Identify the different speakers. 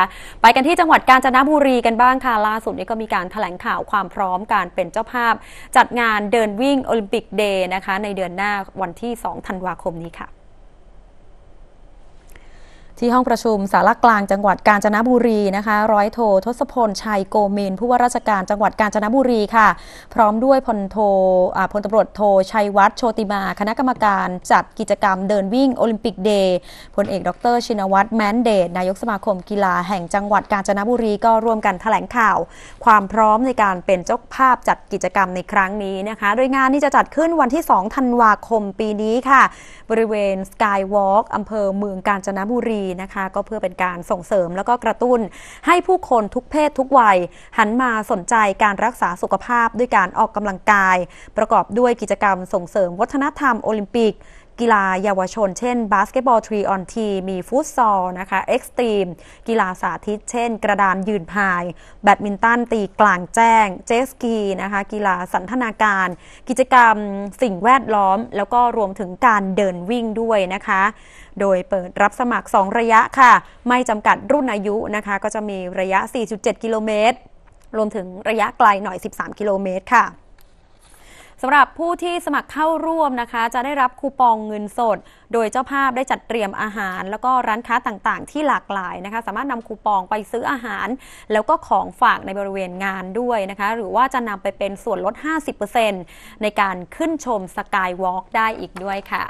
Speaker 1: ะไปกันที่จังหวัดกาญจนบุรีกันบ้างค่ะ ล่าสุดนี้ก็มีการถแถลงข่าวความพร้อมการเป็นเจ้าภาพ จัดงานเดินวิ่งโอลิมปิกเดย์นะคะ ในเดือนหน้าวันที่ 2 ธันวาคมนี้ค่ะที่ห้องประชุมสารกลางจังหวัดกาญจนบุรีนะคะร้อยโท ทศพล ชัยโกเมน ผู้ว่าราชการจังหวัดกาญจนบุรีค่ะ พร้อมด้วยพลโทพลตำรวจโท ชัยวัฒน์โชติมา คณะกรรมการจัดกิจกรรมเดินวิ่งโอลิมปิกเดย์พลเอกดรชินวัฒน์แมนเดตนายกสมาคมกีฬาแห่งจังหวัดกาญจนบุรีก็ร่วมกันแถลงข่าว ความพร้อมในการเป็นเจ้าภาพจัดกิจกรรมในครั้งนี้นะคะโดยงานนี้จะจัดขึ้นวันที่2ธันวาคมปีนี้ค่ะ บริเวณสกายวอล์กอำเภอเมืองกาญจนบุรีนะคะก็เพื่อเป็นการส่งเสริมแล้วก็กระตุ้น ให้ผู้คนทุกเพศทุกวัย หันมาสนใจการรักษาสุขภาพ ด้วยการออกกำลังกาย ประกอบด้วยกิจกรรมส่งเสริมวัฒนธรรมโอลิมปิกกีฬาเยาวชนเช่นบาสเกตบอลทรีออนทีมีฟุตซอลนะคะเอ็กซ์ตรีมกีฬาสาธิตเช่นกระดานยืนพายแบดมินตันตีกลางแจ้งเจสกีนะคะกีฬาสันทนาการ กิจกรรมสิ่งแวดล้อมแล้วก็รวมถึงการเดินวิ่งด้วยนะคะ โดยเปิดรับสมัคร 2 ระยะค่ะ ไม่จำกัดรุ่นอายุนะคะ ก็จะมีระยะ 4.7 กิโลเมตรรวมถึงระยะไกลหน่อย 13 กิโลเมตรค่ะสำหรับผู้ที่สมัครเข้าร่วมนะคะ จะได้รับคูปองเงินสด โดยเจ้าภาพได้จัดเตรียมอาหาร แล้วก็ร้านค้าต่างๆที่หลากหลายนะคะ สามารถนำคูปองไปซื้ออาหาร แล้วก็ของฝากในบริเวณงานด้วยนะคะ หรือว่าจะนำไปเป็นส่วนลด 50%ในการขึ้นชมสกายวอล์กได้อีกด้วยค่ะ